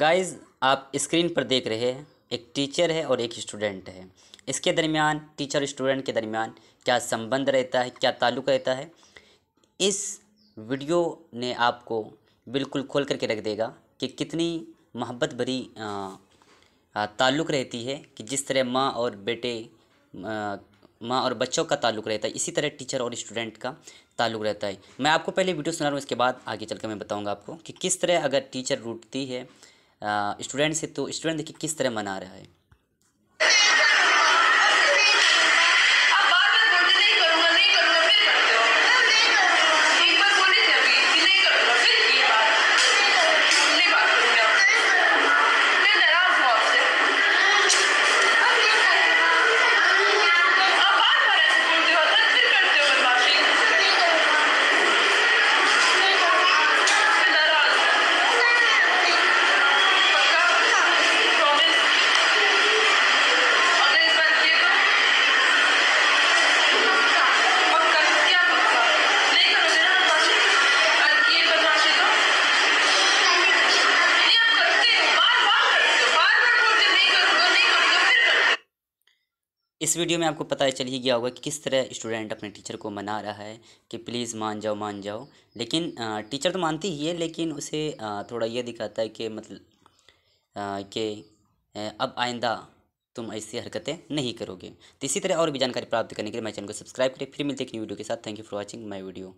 guys आप screen पर देख रहे हैं एक टीचर है और एक स्टूडेंट है इसके दरमियान टीचर स्टूडेंट के दरमियान क्या संबंध रहता है क्या ताल्लुक रहता है इस वीडियो ने आपको बिल्कुल खोल करके रख देगा कि कितनी मोहब्बत भरी ताल्लुक रहती है कि जिस तरह माँ और बेटे माँ और बच्चों का ताल्लुक रहता है इसी तरह टीचर और स्टूडेंट का ताल्लुक रहता है मैं आपको पहले वीडियो सुना रहा हूँ इसके बाद आगे चलकर मैं बताऊँगा आपको कि किस तरह अगर टीचर रूटती है स्टूडेंट से तो स्टूडेंट देखिए किस तरह मना रहा है इस वीडियो में आपको पता चल ही गया होगा कि किस तरह स्टूडेंट अपने टीचर को मना रहा है कि प्लीज़ मान जाओ मान जाओ लेकिन टीचर तो मानती ही है लेकिन उसे थोड़ा ये दिखाता है कि मतलब कि अब आइंदा तुम ऐसी हरकतें नहीं करोगे तो इसी तरह और भी जानकारी प्राप्त करने के लिए मेरे चैनल को सब्सक्राइब करें फिर मिलते हैं एक न्यू वीडियो के साथ thank you for watching my video